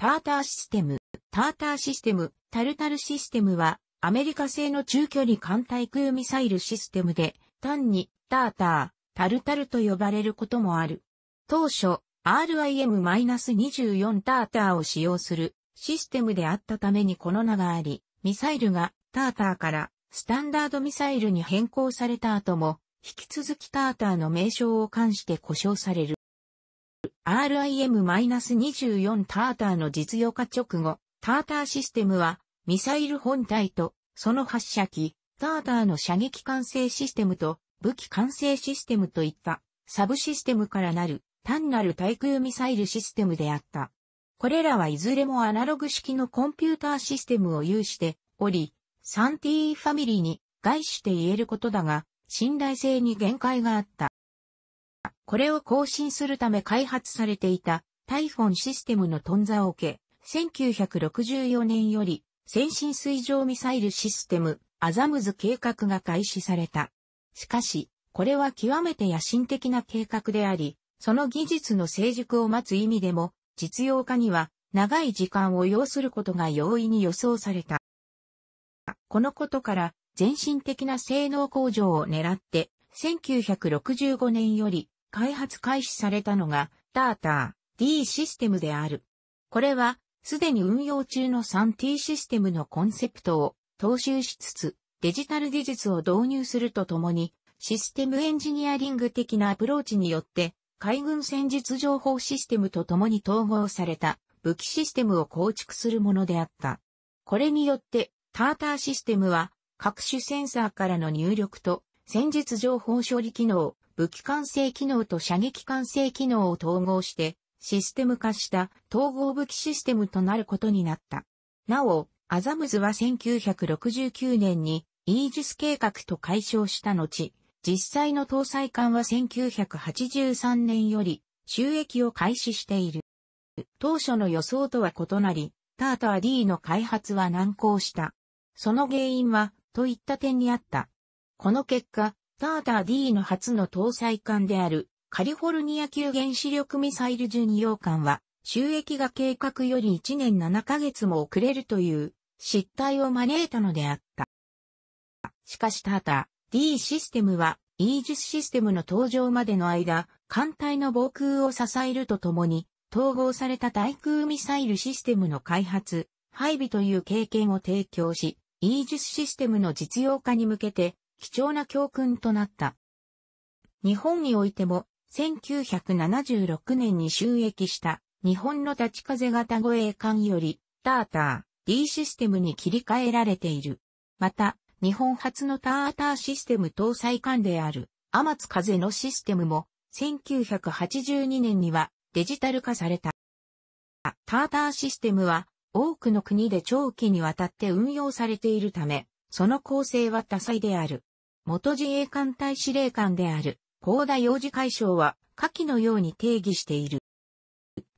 ターターシステム。ターターシステム、タルタルシステムは、アメリカ製の中距離艦対空ミサイルシステムで、単に、ターター、タルタルと呼ばれることもある。当初、RIM-24 ターターを使用するシステムであったためにこの名があり、ミサイルがターターからスタンダードミサイルに変更された後も、引き続きターターの名称を冠して呼称される。RIM-24 ターターの実用化直後、ターターシステムは、ミサイル本体と、その発射機、ターターの射撃管制システムと、武器管制システムといった、サブシステムからなる、単なる対空ミサイルシステムであった。これらはいずれもアナログ式のコンピューターシステムを有しており、サンティーファミリーに外して言えることだが、信頼性に限界があった。これを更新するため開発されていたタイフォンシステムの頓挫を受け、1964年より先進水上ミサイルシステムアザムズ計画が開始された。しかし、これは極めて野心的な計画であり、その技術の成熟を待つ意味でも、実用化には長い時間を要することが容易に予想された。このことから、全身的な性能向上を狙って、1965年より開発開始されたのが、ターター D システムである。これは、すでに運用中の 3T システムのコンセプトを踏襲しつつ、デジタル技術を導入するとともに、システムエンジニアリング的なアプローチによって、海軍戦術情報システムとともに統合された武器システムを構築するものであった。これによって、ターターシステムは各種センサーからの入力と戦術情報処理機能、武器管制機能と射撃管制機能を統合して、システム化した統合武器システムとなることになった。なお、アザムズは1969年にイージス計画と解消した後、実際の搭載艦は1983年より収益を開始している。当初の予想とは異なり、ターター D の開発は難航した。その原因は、といった点にあった。この結果、ターター D の初の搭載艦であるカリフォルニア級原子力ミサイル巡洋艦は収益が計画より1年7ヶ月も遅れるという失態を招いたのであった。しかしターター D システムはイージスシステムの登場までの間、艦隊の防空を支えるとともに、統合された対空ミサイルシステムの開発、配備という経験を提供し、イージスシステムの実用化に向けて貴重な教訓となった。日本においても、1976年に収益した日本の立ち風型護衛艦より、ターター D システムに切り替えられている。また、日本初のターターシステム搭載艦である、アマツ風のシステムも、1982年にはデジタル化された。ターターシステムは、多くの国で長期にわたって運用されているため、その構成は多彩である。元自衛艦隊司令官である、高田洋次海将は、下記のように定義している。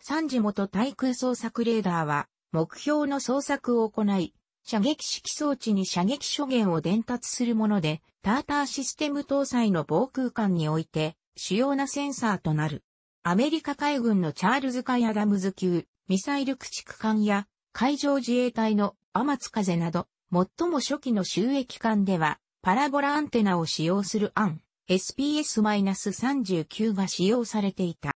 三次元対空捜索レーダーは、目標の捜索を行い、射撃式装置に射撃諸言を伝達するもので、ターターシステム搭載の防空艦において、主要なセンサーとなる。アメリカ海軍のチャールズ・カイ・アダムズ級、ミサイル駆逐艦や、海上自衛隊のアマツ風など、最も初期の収益艦では、パラボラアンテナを使用する案、SPS-39 が使用されていた。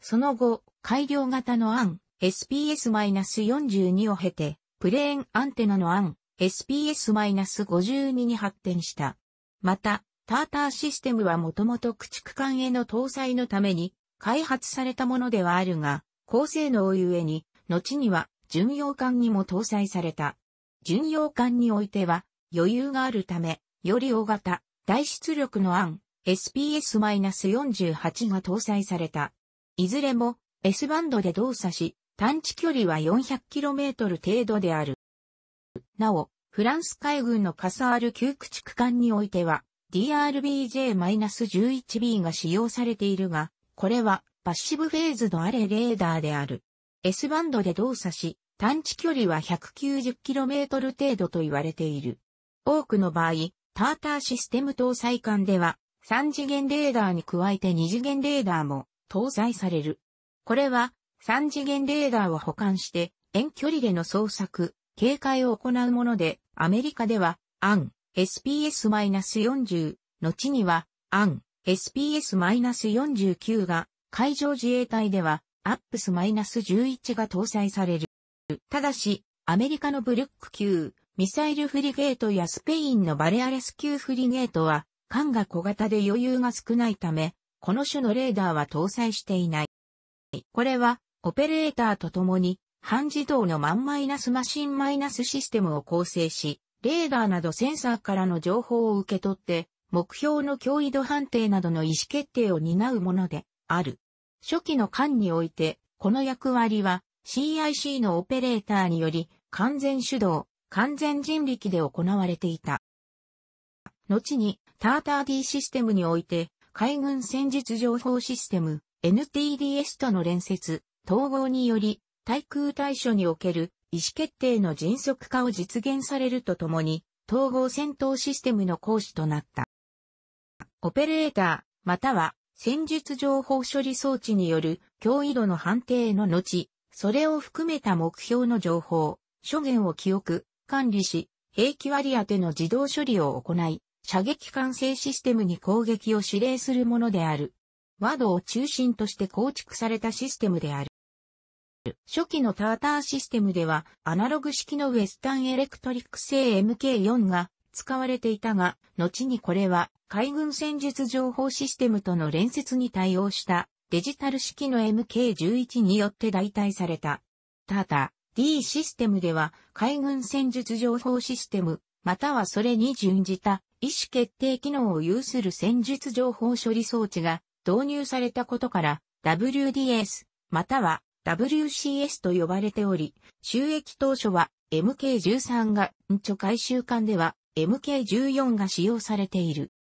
その後、改良型の案、SPS-42 を経て、プレーンアンテナの案、SPS-52 に発展した。また、ターターシステムはもともと駆逐艦への搭載のために開発されたものではあるが、高性能ゆえに、後には巡洋艦にも搭載された。巡洋艦においては、余裕があるため、より大型、大出力の案、SPS-48 が搭載された。いずれも S バンドで動作し、探知距離は 400km 程度である。なお、フランス海軍のカサール旧駆逐艦においては、DRBJ-11B が使用されているが、これはパッシブフェーズのアレレーダーである。S バンドで動作し、探知距離は 190km 程度と言われている。多くの場合、ターターシステム搭載艦では、3次元レーダーに加えて2次元レーダーも搭載される。これは、3次元レーダーを保管して、遠距離での捜索、警戒を行うもので、アメリカでは、アン、SPS-40、後には、アン、SPS-49 が、海上自衛隊では、アップス -11 が搭載される。ただし、アメリカのブルック級、ミサイルフリゲートやスペインのバレアレス級フリゲートは、艦が小型で余裕が少ないため、この種のレーダーは搭載していない。これは、オペレーターと共に、半自動のマンマイナスマシンマイナスシステムを構成し、レーダーなどセンサーからの情報を受け取って、目標の強威度判定などの意思決定を担うものである。初期の艦において、この役割は CIC のオペレーターにより完全手動、完全人力で行われていた。後に、ターター D システムにおいて、海軍戦術情報システム、NTDS との連接、統合により、対空対処における意思決定の迅速化を実現されるとともに、統合戦闘システムの講師となった。オペレーター、または戦術情報処理装置による脅威度の判定の後、それを含めた目標の情報、諸言を記憶、管理し、兵器割り当ての自動処理を行い、射撃管制システムに攻撃を指令するものである。ワードを中心として構築されたシステムである。初期のターターシステムでは、アナログ式のウェスタンエレクトリック製 MK4 が使われていたが、後にこれは海軍戦術情報システムとの連接に対応したデジタル式の MK11 によって代替された。タータ D システムでは海軍戦術情報システム、またはそれに準じた意思決定機能を有する戦術情報処理装置が導入されたことから WDS または WCS と呼ばれており、収益当初は MK13 が、んちょ回収間では MK14 が使用されている。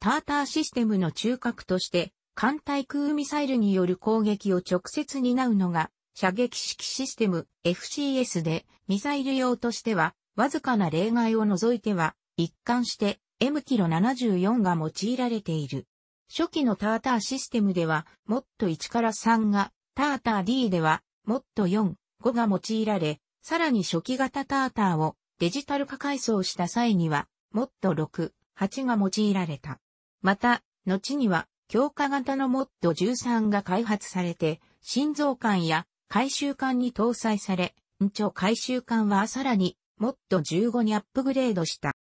ターターシステムの中核として、艦対空ミサイルによる攻撃を直接担うのが射撃式システム FCS でミサイル用としてはわずかな例外を除いては一貫して M キロ74が用いられている。初期のターターシステムでは、モッと1から3が、ターター D では、モッと4、5が用いられ、さらに初期型ターターをデジタル化改装した際には、モッと6、8が用いられた。また、後には、強化型のモッド13が開発されて、心臓管や回収艦に搭載され、延長回収艦はさらに、もっと15にアップグレードした。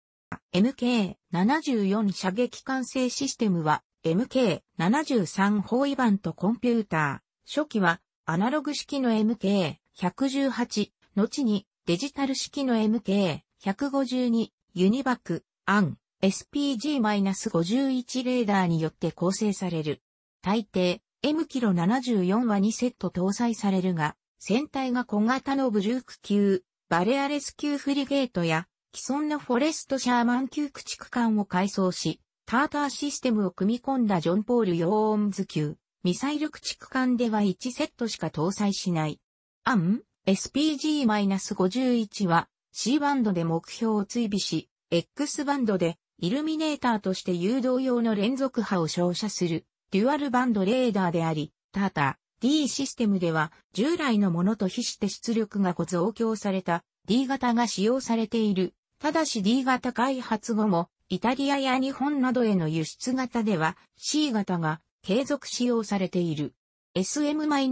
MK74 射撃管制システムは、MK73 包囲板とコンピューター。初期は、アナログ式の MK118、後にデジタル式の MK152、ユニバク、アン、SPG-51 レーダーによって構成される。大抵、M キロ74は2セット搭載されるが、船体が小型のブルーク級、バレアレス級フリゲートや、既存のフォレストシャーマン級駆逐艦を改装し、ターターシステムを組み込んだジョンポール・ヨーオンズ級、ミサイル駆逐艦では1セットしか搭載しない。アン、SPG-51 は C バンドで目標を追尾し、X バンドでイルミネーターとして誘導用の連続波を照射するデュアルバンドレーダーであり、ただ、D システムでは、従来のものと比して出力が増強された D 型が使用されている。ただし D 型開発後も、イタリアや日本などへの輸出型では C 型が継続使用されている。SM-1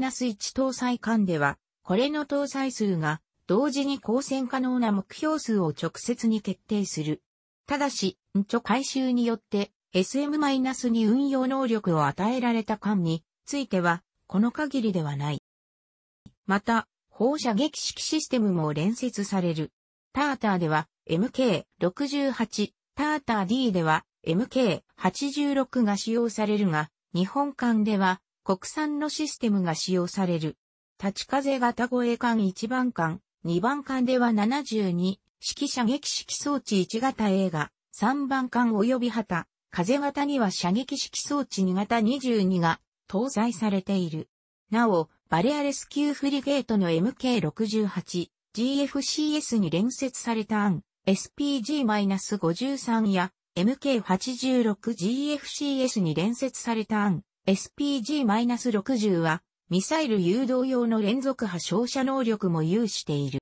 搭載間では、これの搭載数が同時に光線可能な目標数を直接に決定する。ただし、んちょ回収によって SM- に運用能力を与えられた間については、この限りではない。また、放射撃式システムも連接される。ターターでは MK68、ターター D では MK86 が使用されるが、日本艦では国産のシステムが使用される。立ち風型護衛艦1番艦、2番艦では72、指揮射撃式装置1型 A が、3番艦及び旗、風型には射撃式装置2型22が搭載されている。なお、バレアレス級フリゲートの MK68、GFCS に連接された案、SPG-53 や MK86GFCS に連接された案、SPG-60 は、ミサイル誘導用の連続波照射能力も有している。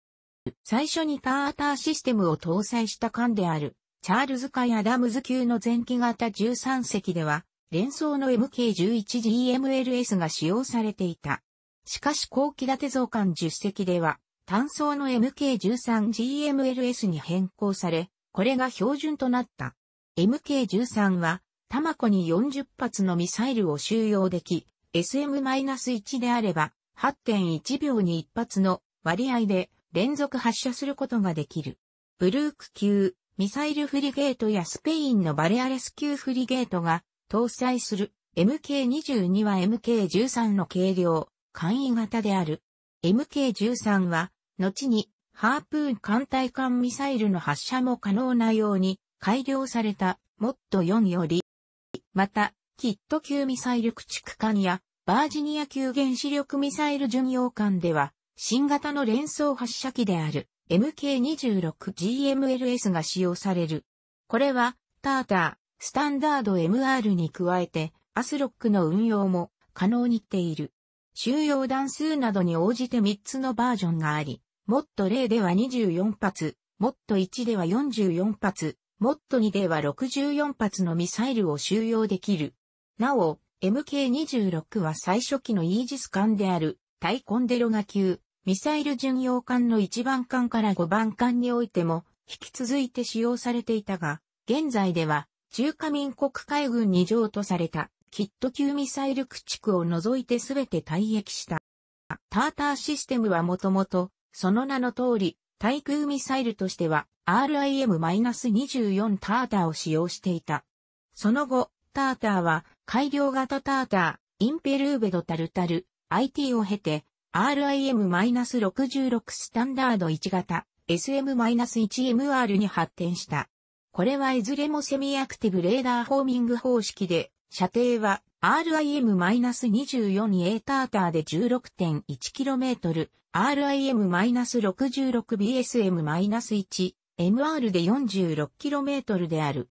最初にターターシステムを搭載した艦であるチャールズ海アダムズ級の前期型13隻では、連装の MK11GMLS が使用されていた。しかし後期建て増艦10隻では、単装の MK13GMLS に変更され、これが標準となった。MK13 は、タマコに40発のミサイルを収容でき、SM-1 であれば、8.1秒に1発の割合で連続発射することができる。ブルーク級、ミサイルフリゲートやスペインのバレアレス級フリゲートが搭載する MK22 は MK13 の軽量、簡易型である。MK13 は、後に、ハープーン艦隊艦ミサイルの発射も可能なように改良されたモッド4より、また、キット級ミサイル駆逐艦やバージニア級原子力ミサイル巡洋艦では、新型の連装発射機である MK26GMLS が使用される。これは、ターター、スタンダード MR に加えて、アスロックの運用も可能にっている。収容段数などに応じて3つのバージョンがあり、モッド0では24発、モッド1では44発、モッド2では64発のミサイルを収容できる。なお、MK26 は最初期のイージス艦である、タイコンデロガ級、ミサイル巡洋艦の1番艦から5番艦においても、引き続いて使用されていたが、現在では、中華民国海軍に譲渡された、キット級ミサイル駆逐を除いてすべて退役した。ターターシステムはもともと、その名の通り、対空ミサイルとしては RIM-24 ターターを使用していた。その後、ターターは改良型ターター、インペルーベドタルタル、IT を経て RIM-66 スタンダード1型 SM-1MR に発展した。これはいずれもセミアクティブレーダーホーミング方式で、射程は RIM-24A ターターで 16.1km、RIM-66BSM-1MR で 46km である。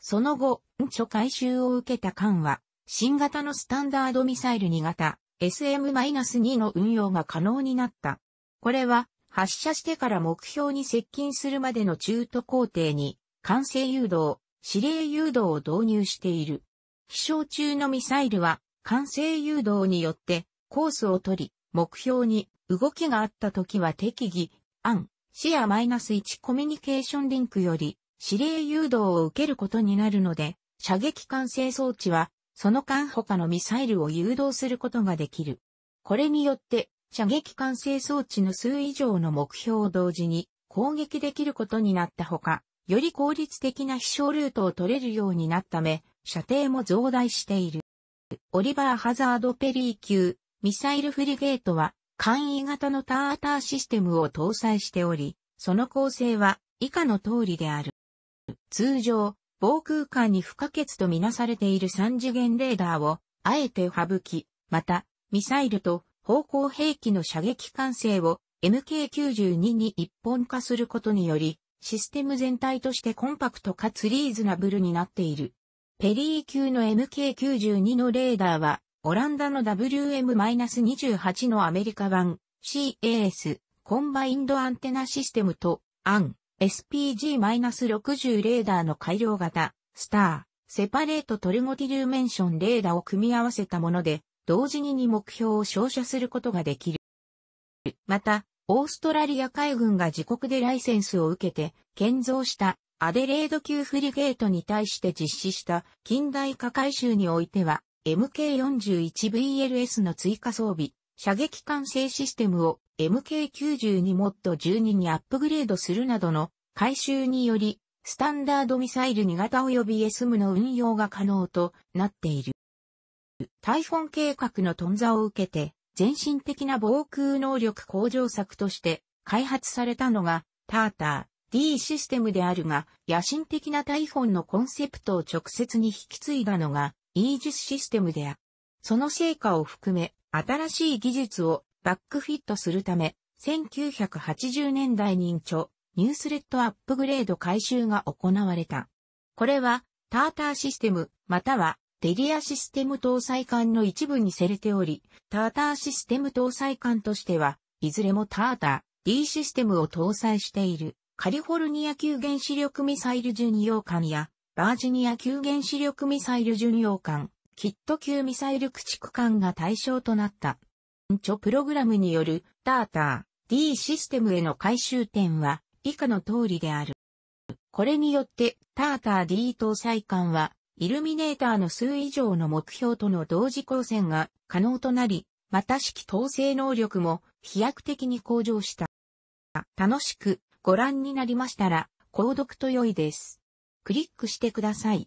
その後、初回収を受けた艦は、新型のスタンダードミサイル2型 SM-2 の運用が可能になった。これは発射してから目標に接近するまでの中途工程に完成誘導、指令誘導を導入している。飛翔中のミサイルは完成誘導によってコースを取り、目標に動きがあった時は適宜、ン、視野 -1 コミュニケーションリンクより指令誘導を受けることになるので、射撃管制装置はその間他のミサイルを誘導することができる。これによって、射撃管制装置の数以上の目標を同時に攻撃できることになったほか、より効率的な飛翔ルートを取れるようになったため、射程も増大している。オリバー・ハザード・ペリー級、ミサイルフリゲートは、簡易型のターターシステムを搭載しており、その構成は以下の通りである。通常、防空間に不可欠とみなされている3次元レーダーを、あえて省き、また、ミサイルと方向兵器の射撃管制を MK92 に一本化することにより、システム全体としてコンパクトかつリーズナブルになっている。ペリー級の MK92 のレーダーは、オランダの WM-28 のアメリカ版 CAS コンバインドアンテナシステムとアン SPG-60 レーダーの改良型、スター、セパレートトルモディルメンションレーダーを組み合わせたもので、同時にに目標を照射することができる。また、オーストラリア海軍が自国でライセンスを受けて建造したアデレード級フリゲートに対して実施した近代化改修においては MK41VLS の追加装備、射撃管制システムを MK92 モッド12にアップグレードするなどの改修により、スタンダードミサイル2型及び SM の運用が可能となっている。タイフォン計画の頓挫を受けて、全身的な防空能力向上策として開発されたのが、ターター D システムであるが、野心的なタイフォンのコンセプトを直接に引き継いだのが、イージスシステムである。その成果を含め、新しい技術をバックフィットするため、1980年代認著、ニュースレッドアップグレード改修が行われた。これは、ターターシステム、または、デリアシステム搭載艦の一部にせれており、ターターシステム搭載艦としては、いずれもターター、D システムを搭載している、カリフォルニア級原子力ミサイル巡洋艦や、バージニア級原子力ミサイル巡洋艦、キット級ミサイル駆逐艦が対象となった。チョプログラムによるターター D システムへの回収点は以下の通りである。これによってターター D 搭載艦はイルミネーターの数以上の目標との同時光線が可能となり、また式統制能力も飛躍的に向上した。楽しくご覧になりましたら購読と良いです。クリックしてください。